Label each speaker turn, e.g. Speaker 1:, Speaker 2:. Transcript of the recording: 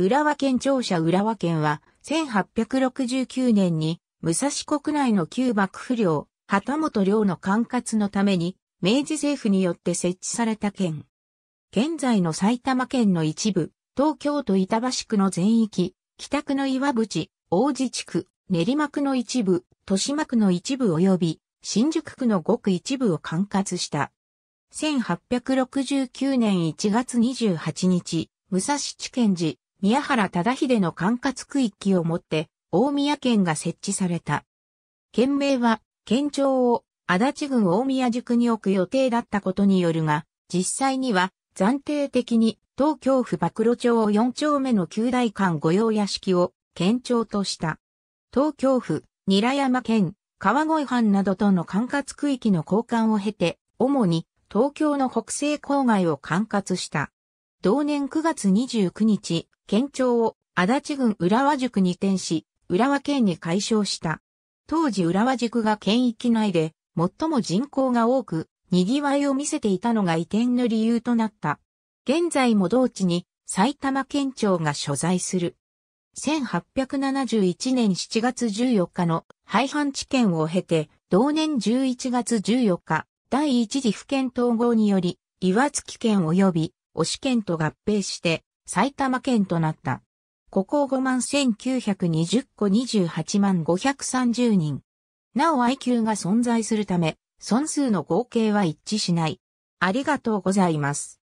Speaker 1: 浦和県庁舎浦和県は、1869年に、武蔵国内の旧幕府領、旗本領の管轄のために、明治政府によって設置された県。現在の埼玉県の一部、東京都板橋区の全域、北区の岩淵、大子地区、練馬区の一部、豊島区の一部及び、新宿区のごく一部を管轄した。1869年1月28日、武蔵地検寺、宮原忠秀の管轄区域をもって、大宮県が設置された。県名は、県庁を足立郡大宮宿に置く予定だったことによるが、実際には暫定的に東京府曝露町を4丁目の旧大館御用屋敷を県庁とした。東京府、韮山県、川越藩などとの管轄区域の交換を経て、主に東京の北西郊外を管轄した。同年9月29日、県庁を足立郡浦和塾に転し、浦和県に解消した。当時浦和塾が県域内で最も人口が多く、賑わいを見せていたのが移転の理由となった。現在も同地に埼玉県庁が所在する。1871年7月14日の廃藩置県を経て、同年11月14日、第一次府県統合により、岩槻県及び推し県と合併して埼玉県となった。ここ5万1920個28万530人。なお IQ が存在するため、損数の合計は一致し
Speaker 2: ない。ありがとうございます。